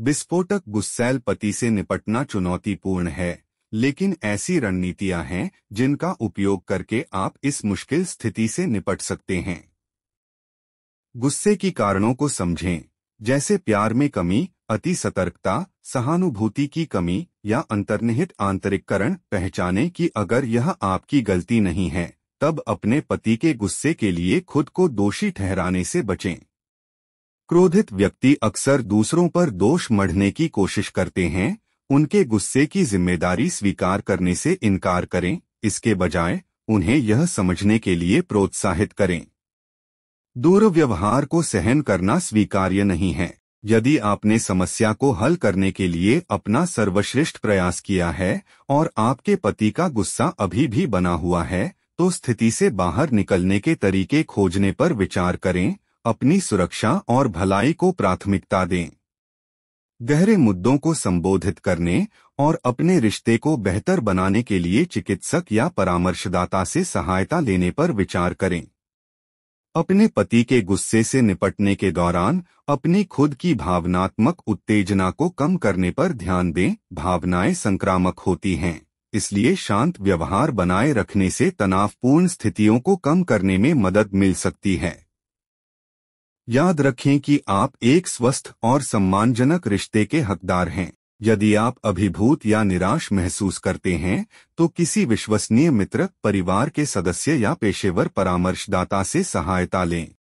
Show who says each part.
Speaker 1: विस्फोटक गुस्सैल पति से निपटना चुनौतीपूर्ण है लेकिन ऐसी रणनीतियां हैं जिनका उपयोग करके आप इस मुश्किल स्थिति से निपट सकते हैं गुस्से की कारणों को समझें जैसे प्यार में कमी अति सतर्कता सहानुभूति की कमी या अंतर्निहित आंतरिककरण पहचाने कि अगर यह आपकी गलती नहीं है तब अपने पति के गुस्से के लिए खुद को दोषी ठहराने से बचें क्रोधित व्यक्ति अक्सर दूसरों पर दोष मढ़ने की कोशिश करते हैं उनके गुस्से की जिम्मेदारी स्वीकार करने से इनकार करें इसके बजाय उन्हें यह समझने के लिए प्रोत्साहित करें दुर्व्यवहार को सहन करना स्वीकार्य नहीं है यदि आपने समस्या को हल करने के लिए अपना सर्वश्रेष्ठ प्रयास किया है और आपके पति का गुस्सा अभी भी बना हुआ है तो स्थिति से बाहर निकलने के तरीके खोजने पर विचार करें अपनी सुरक्षा और भलाई को प्राथमिकता दें गहरे मुद्दों को संबोधित करने और अपने रिश्ते को बेहतर बनाने के लिए चिकित्सक या परामर्शदाता से सहायता लेने पर विचार करें अपने पति के गुस्से से निपटने के दौरान अपनी खुद की भावनात्मक उत्तेजना को कम करने पर ध्यान दें भावनाएं संक्रामक होती हैं इसलिए शांत व्यवहार बनाए रखने से तनावपूर्ण स्थितियों को कम करने में मदद मिल सकती है याद रखें कि आप एक स्वस्थ और सम्मानजनक रिश्ते के हकदार हैं यदि आप अभिभूत या निराश महसूस करते हैं तो किसी विश्वसनीय मित्र परिवार के सदस्य या पेशेवर परामर्शदाता से सहायता लें